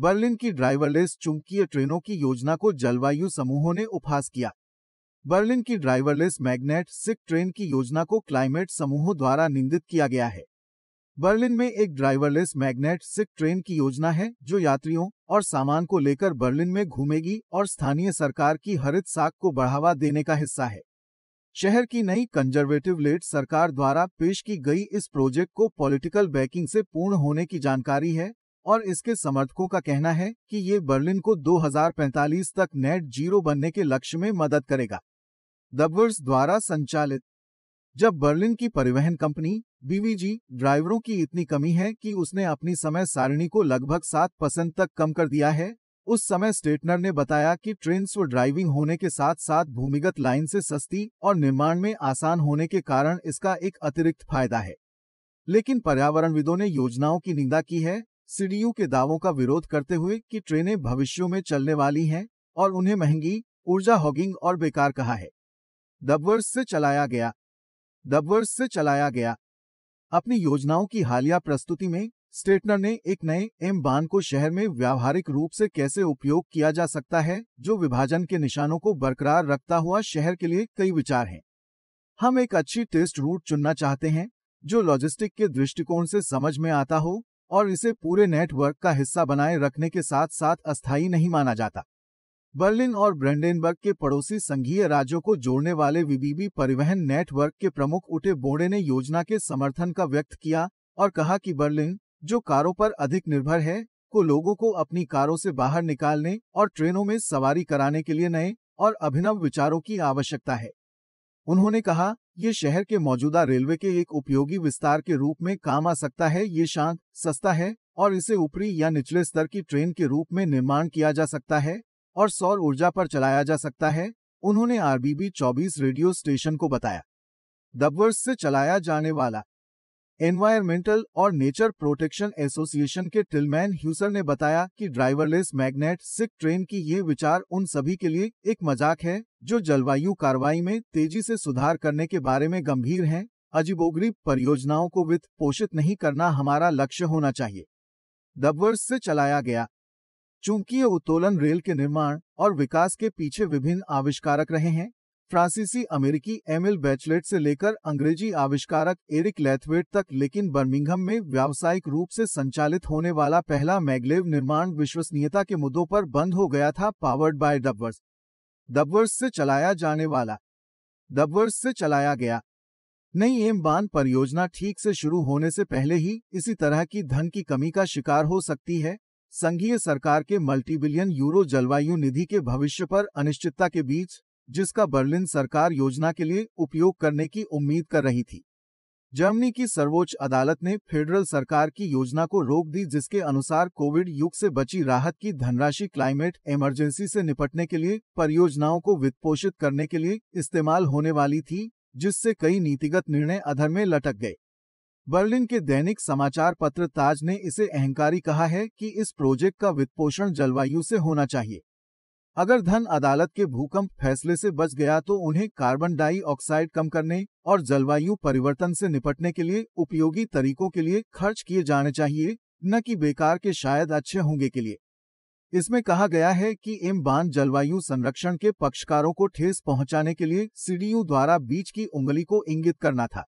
Berlin की driverless चुंबकीय ट्रेनों की योजना को जलवायु समूहों ने उपहास किया बर्लिन की ड्राइवरलेस मैग्नेट सिक ट्रेन की योजना को क्लाइमेट समूहों द्वारा निंदित किया गया है बर्लिन में एक ड्राइवरलेस मैग्नेट सिक ट्रेन की योजना है जो यात्रियों और सामान को लेकर बर्लिन में घूमेगी और स्थानीय सरकार की हरित साख को बढ़ावा देने का हिस्सा है शहर की नई कंजर्वेटिव लेट सरकार द्वारा पेश की गई इस प्रोजेक्ट को पॉलिटिकल बैकिंग से पूर्ण होने की जानकारी है और इसके समर्थकों का कहना है कि ये बर्लिन को 2045 तक नेट जीरो बनने के लक्ष्य में मदद करेगा दबर्स द्वारा संचालित जब बर्लिन की परिवहन कंपनी बीवीजी ड्राइवरों की इतनी कमी है कि उसने अपनी समय सारणी को लगभग सात परसेंट तक कम कर दिया है उस समय स्टेटनर ने बताया कि ट्रेन स्व ड्राइविंग होने के साथ साथ भूमिगत लाइन से सस्ती और निर्माण में आसान होने के कारण इसका एक अतिरिक्त फायदा है लेकिन पर्यावरणविदों ने योजनाओं की निंदा की है सीडीयू के दावों का विरोध करते हुए कि ट्रेनें भविष्यों में चलने वाली हैं और उन्हें महंगी ऊर्जा हॉगिंग और बेकार कहा है दबवर्स से चलाया गया दबवर्स से चलाया गया अपनी योजनाओं की हालिया प्रस्तुति में स्टेटनर ने एक नए एम बान को शहर में व्यावहारिक रूप से कैसे उपयोग किया जा सकता है जो विभाजन के निशानों को बरकरार रखता हुआ शहर के लिए कई विचार हैं हम एक अच्छी टेस्ट रूट चुनना चाहते हैं जो लॉजिस्टिक के दृष्टिकोण से समझ में आता हो और इसे पूरे नेटवर्क का हिस्सा बनाए रखने के साथ साथ अस्थायी नहीं माना जाता बर्लिन और ब्रेंडेनबर्ग के पड़ोसी संघीय राज्यों को जोड़ने वाले वीबीबी परिवहन नेटवर्क के प्रमुख उठे बोड़े ने योजना के समर्थन का व्यक्त किया और कहा कि बर्लिन जो कारों पर अधिक निर्भर है को लोगों को अपनी कारों से बाहर निकालने और ट्रेनों में सवारी कराने के लिए नए और अभिनव विचारों की आवश्यकता है उन्होंने कहा ये शहर के मौजूदा रेलवे के एक उपयोगी विस्तार के रूप में काम आ सकता है ये शांत सस्ता है और इसे ऊपरी या निचले स्तर की ट्रेन के रूप में निर्माण किया जा सकता है और सौर ऊर्जा पर चलाया जा सकता है उन्होंने आरबीबी 24 रेडियो स्टेशन को बताया दबवर्स से चलाया जाने वाला एनवायरमेंटल और नेचर प्रोटेक्शन एसोसिएशन के टिलमैन ह्यूसर ने बताया कि ड्राइवरलेस मैग्नेट सिक ट्रेन की ये विचार उन सभी के लिए एक मजाक है जो जलवायु कार्रवाई में तेजी से सुधार करने के बारे में गंभीर हैं। अजीबोगरीब परियोजनाओं को वित्त पोषित नहीं करना हमारा लक्ष्य होना चाहिए दबवर्स से चलाया गया चूंकि ये उत्तोलन रेल के निर्माण और विकास के पीछे विभिन्न आविष्कारक रहे हैं फ्रांसीसी अमेरिकी एमिल बैचलेट से लेकर अंग्रेजी आविष्कारक एरिक लेथवेट तक लेकिन बर्मिंगहम में व्यावसायिक रूप से संचालित होने वाला पहला मैगलेव निर्माण विश्वसनीयता के मुद्दों पर बंद हो गया था पावर्ड बाय डबवर्स डबवर्स से चलाया जाने वाला डबवर्स से चलाया गया नई एम बांध परियोजना ठीक से शुरू होने से पहले ही इसी तरह की धन की कमी का शिकार हो सकती है संघीय सरकार के मल्टीबिलियन यूरो जलवायु निधि के भविष्य पर अनिश्चितता के बीच जिसका बर्लिन सरकार योजना के लिए उपयोग करने की उम्मीद कर रही थी जर्मनी की सर्वोच्च अदालत ने फेडरल सरकार की योजना को रोक दी जिसके अनुसार कोविड युग से बची राहत की धनराशि क्लाइमेट इमरजेंसी से निपटने के लिए परियोजनाओं को वित्तपोषित करने के लिए इस्तेमाल होने वाली थी जिससे कई नीतिगत निर्णय अधर में लटक गए बर्लिन के दैनिक समाचार पत्र ताज ने इसे अहंकारी कहा है कि इस प्रोजेक्ट का वित्तपोषण जलवायु से होना चाहिए अगर धन अदालत के भूकंप फैसले से बच गया तो उन्हें कार्बन डाइऑक्साइड कम करने और जलवायु परिवर्तन से निपटने के लिए उपयोगी तरीकों के लिए खर्च किए जाने चाहिए न कि बेकार के शायद अच्छे होंगे के लिए इसमें कहा गया है कि इम बांध जलवायु संरक्षण के पक्षकारों को ठेस पहुंचाने के लिए सीडीयू द्वारा बीच की उंगली को इंगित करना था